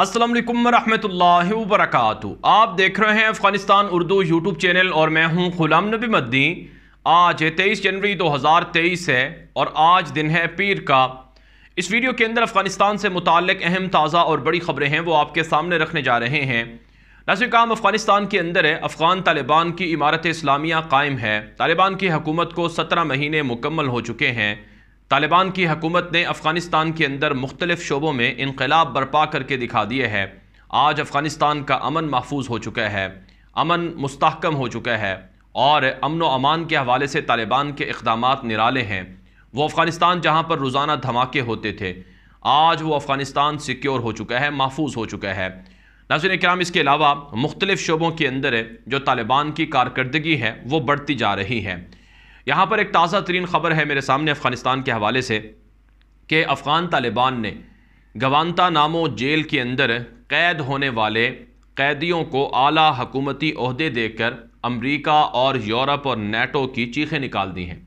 असलम वरहमल वरक आप देख रहे हैं अफगानिस्तान उर्दू यूट्यूब चैनल और मैं हूं गुलाम नबी मद्दी आज तेईस जनवरी 2023 है और आज दिन है पीर का इस वीडियो के अंदर अफगानिस्तान से मुतक अहम ताज़ा और बड़ी खबरें हैं वो आपके सामने रखने जा रहे हैं नासिर काम अफगानिस्तान के अंदर है अफगान तालिबान की इमारत इस्लामिया कायम है तालिबान की हकूमत को सत्रह महीने मुकम्मल हो चुके हैं तालिबान की हकूमत ने अफ़गानिस्तान के अंदर मुख्तलिफ शोबों में इनकलाब बर्पा करके दिखा दिए है आज अफ़गानिस्तान का अमन महफूज हो चुका है अमन मुस्तकम हो चुका है और अमन व अमान के हवाले से तालिबान के इकदाम निराले हैं वो अफ़गानिस्तान जहाँ पर रोज़ाना धमाके होते थे आज वो अफ़गानिस्तान सिक्योर हो चुका है महफूज हो चुका है नाजन कराम इसके अलावा मुख्तलिफ शोबों के अंदर जो तालिबान की कारकर्दगी है वो बढ़ती जा रही है यहाँ पर एक ताज़ा तरीन ख़बर है मेरे सामने अफ़गानिस्तान के हवाले से कि अफ़गान तालिबान ने गवानता नामो जेल के अंदर कैद होने वाले कैदियों को आला हकूमती अहदे देकर अमरीका और यूरोप और नेटो की चीखें निकाल दी हैं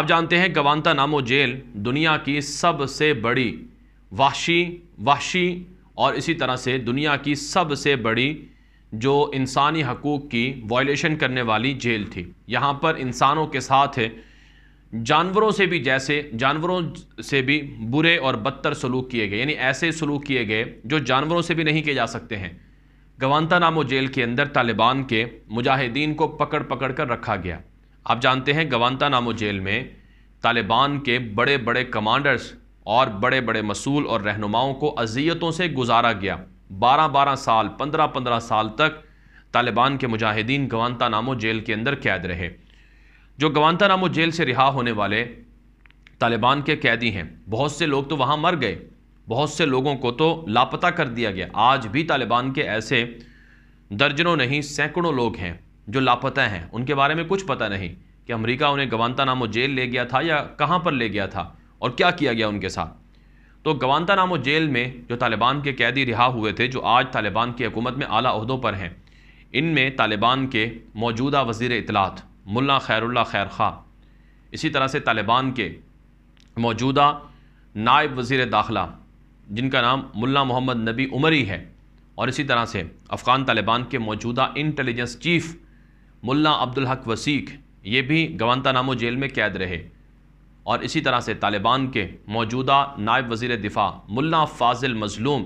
आप जानते हैं गवानता नामो जेल दुनिया की सबसे बड़ी वाशी वाशी और इसी तरह से दुनिया की सबसे बड़ी जो इंसानी हकूक़ की वॉयलेशन करने वाली जेल थी यहाँ पर इंसानों के साथ है जानवरों से भी जैसे जानवरों से भी बुरे और बदतर सलूक किए गए यानी ऐसे सलूक किए गए जो जानवरों से भी नहीं किए जा सकते हैं गवानता नामो जेल के अंदर तालिबान के मुजाहिदीन को पकड़ पकड़ कर रखा गया आप जानते हैं गवानता नामो जेल में तालिबान के बड़े बड़े कमांडर्स और बड़े बड़े मसूल और रहनुमाओं को अजियतों से गुजारा गया बारह बारह साल पंद्रह पंद्रह साल तक तालिबान के मुजाहिदीन गवानता नामो जेल के अंदर कैद रहे जो गवानता नामो जेल से रिहा होने वाले तालिबान के कैदी हैं बहुत से लोग तो वहाँ मर गए बहुत से लोगों को तो लापता कर दिया गया आज भी तालिबान के ऐसे दर्जनों नहीं सैकड़ों लोग हैं जो लापता हैं उनके बारे में कुछ पता नहीं कि अमेरिका उन्हें गवानता नामो जेल ले गया था या कहाँ पर ले गया था और क्या किया गया उनके साथ तो नामो जेल में जो तालिबान के कैदी रिहा हुए थे जो आज तालिबान की हकूमत में आला अहदों पर हैं इनमें तालिबान के मौजूदा वजीर इतलात मुला खैरुल्ला खैर खां इसी तरह से तालिबान के मौजूदा नायब वज़ी दाखिला जिनका नाम मुला मोहम्मद नबी उमरी है और इसी तरह से अफ़गान तालिबान के मौजूदा इंटेलिजेंस चीफ़ मुला अब्दुल हक वसीक ये भी नामो जेल में कैद रहे और इसी तरह से तालिबान के मौजूदा नायब वज़ी दिफ़ा मुल्ला फाजिल मज़लूम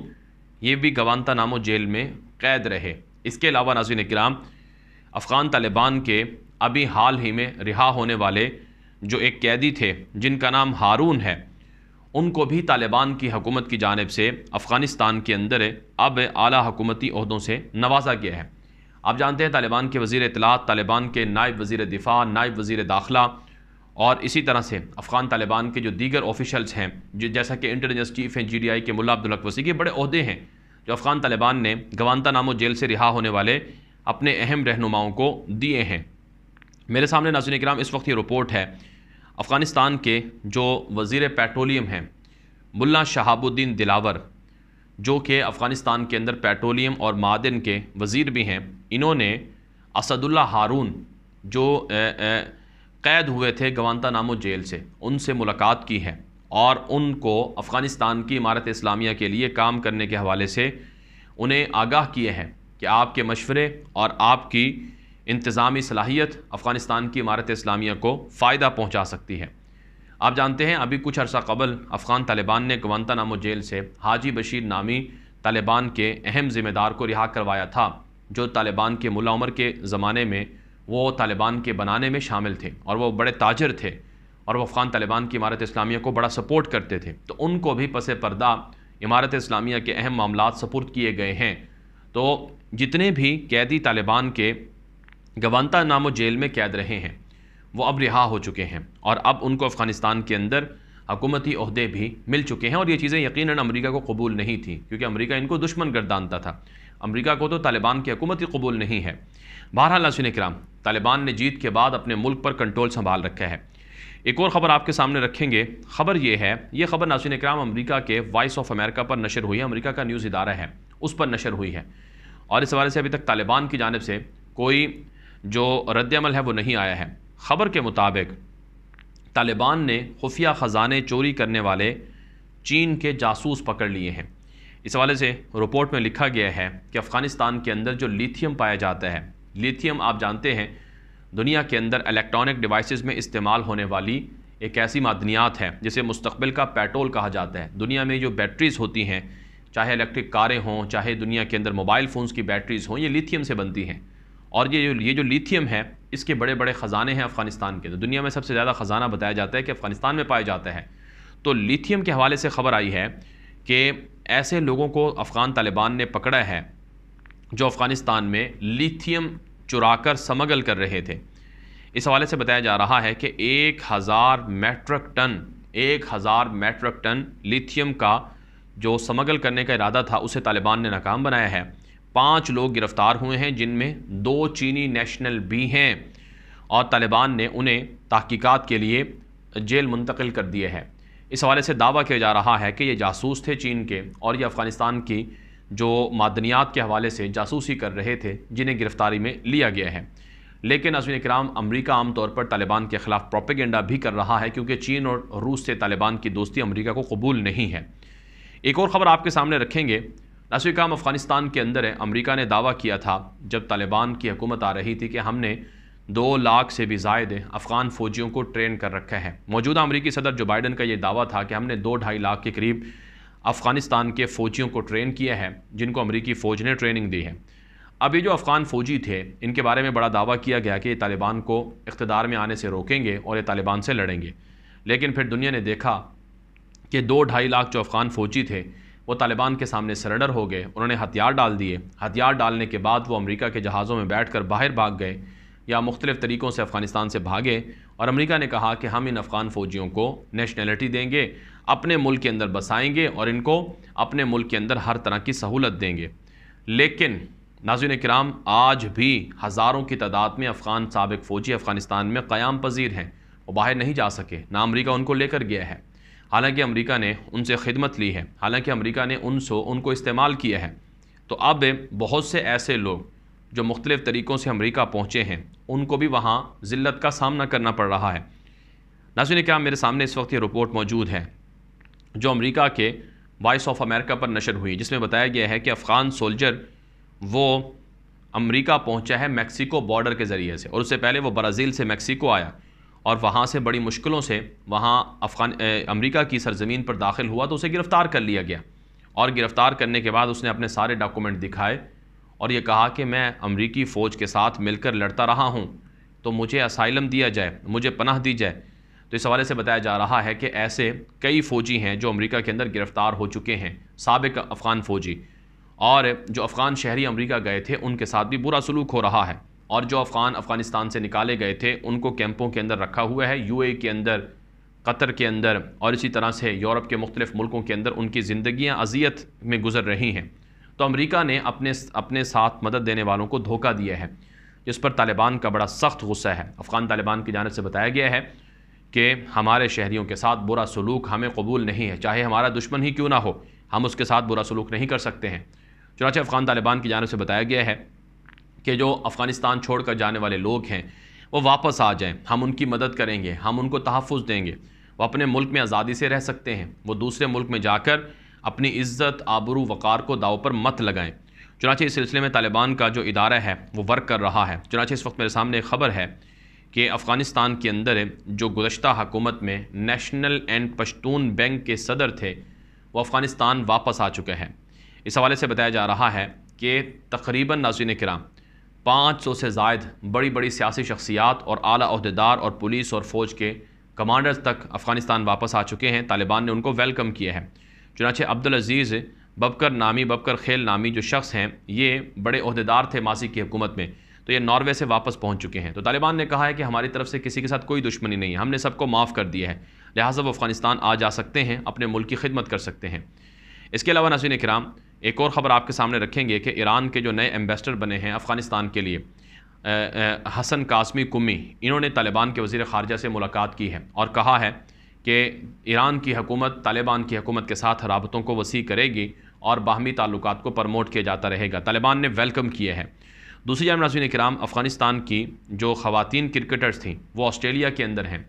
ये भी गवानता नामो जेल में कैद रहे इसके अलावा नाजिन कराम अफ़गान तालिबान के अभी हाल ही में रिहा होने वाले जो एक कैदी थे जिनका नाम हारून है उनको भी तालिबान की हकूमत की जानब से अफ़गानिस्तान के अंदर अब आला हकूमती अहदों से नवाजा गया है आप जानते हैं तालिबान के वज़ी अतलात तालिबान के नायब वज़ी दिफ़ा नायब वज़ी दाखिला और इसी तरह से अफ़गान तालिबान के जो दीगर ऑफिशल्स हैं जैसा कि इंटेलिजेंस चीफ हैं जी के मुला अब्दुल वसी के बड़े अहदे हैं जो अफ़गान तालिबान ने गवानता नामो जेल से रिहा होने वाले अपने अहम रहनुमाओं को दिए हैं मेरे सामने नाजन कराम इस वक्त ये रिपोर्ट है अफ़गानिस्तान के जो वज़ी पेट्रोलियम हैं मुला शहाबुद्दीन दिलावर जो कि अफ़गानिस्तान के अंदर पेट्रोलियम और मादन के वज़ीर भी हैं इन्होंने असदुल्ला हारून जो ए, ए, कैद हुए थे गवानता नामो जेल से उनसे मुलाकात की है और उनको अफ़गानिस्तान की इमारत इस्लामिया के लिए काम करने के हवाले से उन्हें आगाह किए हैं कि आपके मशवरे और आपकी इंतज़ामी सलाहियत अफ़गानिस्तान की इमारत इस्लामिया को फ़ायदा पहुँचा सकती है आप जानते हैं अभी कुछ अर्सा कबल अफ़गान तालिबान ने गवानता नामो जेल से हाजी बशीर नामी तालिबान के अहम ज़िम्मेदार को रिहा करवाया था जो तालिबान के मुला उमर के ज़माने में वो तालिबान के बनाने में शामिल थे और वो बड़े ताजर थे और वो अफ़गान तालिबान की इमारत इस्लामिया को बड़ा सपोर्ट करते थे तो उनको भी पस पर्दा इमारत इस्लामिया के अहम मामला सपुर किए गए हैं तो जितने भी कैदी तालिबान के गवानता नामो जेल में कैद रहे हैं वो अब रिहा हो चुके हैं और अब उनको अफ़गानिस्तान के अंदर हकूमती अहदे भी मिल चुके हैं और ये चीज़ें यकीन अमरीका को कबूल नहीं थी क्योंकि अमरीका इनको दुश्मन गर्दानता था अमरीका को तो तालिबान की हकूमत ही कबूल नहीं है बहरहाल नासिन कराम तालिबान ने जीत के बाद अपने मुल्क पर कंट्रोल संभाल रखा है एक और ख़बर आपके सामने रखेंगे खबर ये है ये खबर नासिन कराम अमरीका के वॉइस ऑफ अमेरिका पर नशर हुई है अमरीका का न्यूज़ इदारा है उस पर नशर हुई है और इस हवाले से अभी तक तालिबान की जानब से कोई जो रद्दमल है वो नहीं आया है खबर के मुताबिक तालिबान ने खुफिया ख़जाने चोरी करने वाले चीन के जासूस पकड़ लिए हैं इस हवाले से रिपोर्ट में लिखा गया है कि अफ़गानिस्तान के अंदर जो लिथियम पाया जाता है लिथियम आप जानते हैं दुनिया के अंदर इलेक्ट्रॉनिक डिवाइसेस में इस्तेमाल होने वाली एक ऐसी मादनियात है जिसे मुस्तबिल का पेट्रोल कहा जाता है दुनिया में जो बैटरीज़ होती हैं चाहे इलेक्ट्रिक कारें हों चाहे दुनिया के अंदर मोबाइल फ़ोन्स की बैटरीज़ हों ये लिथियम से बनती हैं और ये जो ये जो लिथियम है इसके बड़े बड़े ख़जाने हैं अफ़गानिस्तान के तो दुनिया में सबसे ज़्यादा ख़जाना बताया जाता है कि अफ़गानिस्तान में पाया जाता है तो लिथियम के हवाले से ख़बर आई है कि ऐसे लोगों को अफ़गान तालिबान ने पकड़ा है जो अफ़गानिस्तान में लिथियम चुरा कर समगल कर रहे थे इस हवाले से बताया जा रहा है कि एक हज़ार मेट्रिक टन एक हज़ार मेट्रिक टन लिथियम का जो समगल करने का इरादा था उसे तालिबान ने नाकाम बनाया है पाँच लोग गिरफ्तार हुए हैं जिनमें दो चीनी नेशनल भी हैं और तालिबान ने उन्हें तहकीकत के लिए जेल मुंतकिल कर दिए हैं इस हवाले से दावा किया जा रहा है कि ये जासूस थे चीन के और ये अफ़गानिस्तान की जो मादनियात के हवाले से जासूसी कर रहे थे जिन्हें गिरफ़्तारी में लिया गया है लेकिन अजमिन कराम अमरीका आमतौर पर तालिबान के ख़िलाफ़ प्रोपेगेंडा भी कर रहा है क्योंकि चीन और रूस से तालिबान की दोस्ती अमरीका को कबूल नहीं है एक और ख़बर आपके सामने रखेंगे नासिर काम अफ़गानिस्तान के अंदर है अमरीका ने दावा किया था जब तालिबान की हुकूमत आ रही थी कि हमने दो लाख से भी जायद अफ़गान फ़ौजियों को ट्रेन कर रखे हैं मौजूदा अमरीकी सदर जो बाइडन का ये दावा था कि हमने दो ढाई लाख के करीब अफ़गानिस्तान के फ़ौजियों को ट्रेन किया है जिनको अमरीकी फ़ौज ने ट्रेनिंग दी है अब ये जो अफ़गान फ़ौजी थे इनके बारे में बड़ा दावा किया गया कि ये तालिबान को इकतदार में आने से रोकेंगे और ये तालिबान से लड़ेंगे लेकिन फिर दुनिया ने देखा कि दो ढाई लाख जो अफ़गान फ़ौजी थे वो तालिबान के सामने सरेंडर हो गए उन्होंने हथियार डाल दिए हथियार डालने के बाद वो अमेरिका के जहाज़ों में बैठ कर बाहर भाग गए या मुख्तलिफ़ तरीक़ों से अफ़गानिस्तान से भागे और अमेरिका ने कहा कि हम इन अफ़गान फ़ौजियों को नेशनलिटी देंगे अपने मुल्क के अंदर बसाएँगे और इनको अपने मुल्क के अंदर हर तरह की सहूलत देंगे लेकिन नाजिन कराम आज भी हज़ारों की तादाद में अफ़गान सबक फ़ौजी अफ़गानिस्तान में क़्याम पजीर हैं वो बाहर नहीं जा सके ना अमरीका उनको लेकर गया है हालांकि अमेरिका ने उनसे खिदमत ली है हालांकि अमेरिका ने सो उनको इस्तेमाल किया है तो अब बहुत से ऐसे लोग जो मुख्तलिफ़ तरीक़ों से अमरीका पहुँचे हैं उनको भी वहाँ ज़िल्त का सामना करना पड़ रहा है नाजिन क्या मेरे सामने इस वक्त ये रिपोर्ट मौजूद है जो अमरीक़ा के वॉइस ऑफ अमेरिका पर नशर हुई जिसमें बताया गया है कि अफ़गान सोल्जर वो अमेरिका पहुंचा है मेक्सिको बॉर्डर के ज़रिए से और उससे पहले वो ब्राज़ील से मेक्सिको आया और वहाँ से बड़ी मुश्किलों से वहाँ अफ़गान अमरीका की सरजमीन पर दाखिल हुआ तो उसे गिरफ़्तार कर लिया गया और गिरफ़्तार करने के बाद उसने अपने सारे डॉक्यूमेंट दिखाए और ये कहा कि मैं अमरीकी फ़ौज के साथ मिलकर लड़ता रहा हूँ तो मुझे असाइलम दिया जाए मुझे पनाह दी जाए तो इस हवाले से बताया जा रहा है कि ऐसे कई फ़ौजी हैं जो अमरीका के अंदर गिरफ़्तार हो चुके हैं सबक अफ़गान फ़ौजी और जो अफ़गान शहरी अमरीका गए थे उनके साथ भी बुरा सलूक हो रहा है और जो अफ़गान अफ़गानिस्तान से निकाले गए थे उनको कैंपों के अंदर रखा हुआ है यू के अंदर कतर के अंदर और इसी तरह से यूरोप के मुख्तलिफ़ मुल्कों के अंदर उनकी ज़िंदियाँ अजियत में गुजर रही हैं तो अमरीका ने अपने अपने साथ मदद देने वालों को धोखा दिया है जिस पर तालिबान का बड़ा सख्त गुस्सा है अफ़गान तालिबान की जानब से बताया गया है कि हमारे शहरीों के साथ बुरा सलूक हमें कबूल नहीं है चाहे हमारा दुश्मन ही क्यों ना हो हम उसके साथ बुरा सलूक नहीं कर सकते हैं चुनाच अफ़गान तालिबान की जानब से बताया गया है कि जो अफ़गानिस्तान छोड़कर जाने वाले लोग हैं वो वापस आ जाएं हम उनकी मदद करेंगे हम उनको तहफ़ देंगे वो अपने मुल्क में आज़ादी से रह सकते हैं वो दूसरे मुल्क में जाकर अपनी इज़्ज़त आबरू वक़ार को दाव पर मत लगाएं चुनाचे इस सिलसिले में तालिबान का जो इदारा है वो वर्क कर रहा है चुनाचे इस वक्त मेरे सामने एक ख़बर है कि अफ़गानिस्तान के अंदर जो गुज्त हकूमत में नेशनल एंड पश्तून बैंक के सदर थे वो अफ़गानिस्तान वापस आ चुके हैं इस हवाले से बताया जा रहा है कि तकरीबन नाजिन कराम पाँच सौ से जायद बड़ी बड़ी सियासी शख्सियात और अली अहदेदार और पुलिस और फ़ौज के कमांडर्स तक अफ़गानिस्तान वापस आ चुके हैं तालिबान ने उनको वेलकम किया है चुनाचे अब्दुल अज़ीज़ बबकर नामी बबकर खेल नामी जो शख्स हैं ये बड़े अहदेदार थे मासी की हुकूमत में तो ये नॉर्वे से वापस पहुँच चुके हैं तो तालिबान ने कहा है कि हमारी तरफ से किसी के साथ कोई दुश्मनी नहीं है हमने सबको माफ़ कर दिया है लिहाजा वो अफ़गानिस्तान आ जा सकते हैं अपने मुल्क की खिदमत कर सकते हैं इसके अलावा नसीन कराम एक और ख़बर आपके सामने रखेंगे कि ईरान के जो नए एम्बेसडर बने हैं अफ़गानिस्तान के लिए आ, आ, हसन कासमी कुमी इन्होंने तालिबान के वज़ी ख़ारजा से मुलाकात की है और कहा है कि ईरान की हकूमत तालिबान की हकूमत के साथ रबतों को वसी करेगी और बाहमी ताल्लुक को प्रमोट किया जाता रहेगा तालिबान ने वेलकम किए हैं दूसरी जान नाजीन कराम अफ़गानिस्तान की जो ख़वान क्रिकेटर्स थीं वो ऑस्ट्रेलिया के अंदर हैं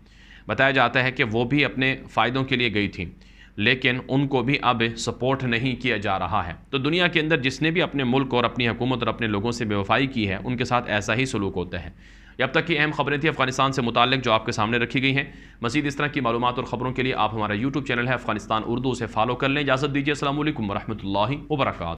बताया जाता है कि वो भी अपने फ़ायदों के लिए गई थी लेकिन उनको भी अब सपोर्ट नहीं किया जा रहा है तो दुनिया के अंदर जिसने भी अपने मुल्क और अपनी हुकूमत और अपने लोगों से बेवफाई की है उनके साथ ऐसा ही सलूक होता है अब तक की अहम खबरें थी अफगानिस्तान से मुतल जो आपके सामने रखी गई हैं मजीद इस तरह की मालूम और ख़बरों के लिए आप हमारा यूट्यूब चैनल है अफगानिस्तान उर्दू से फॉलो कर लें इजाज़त दीजिए असल वरहमल वर्का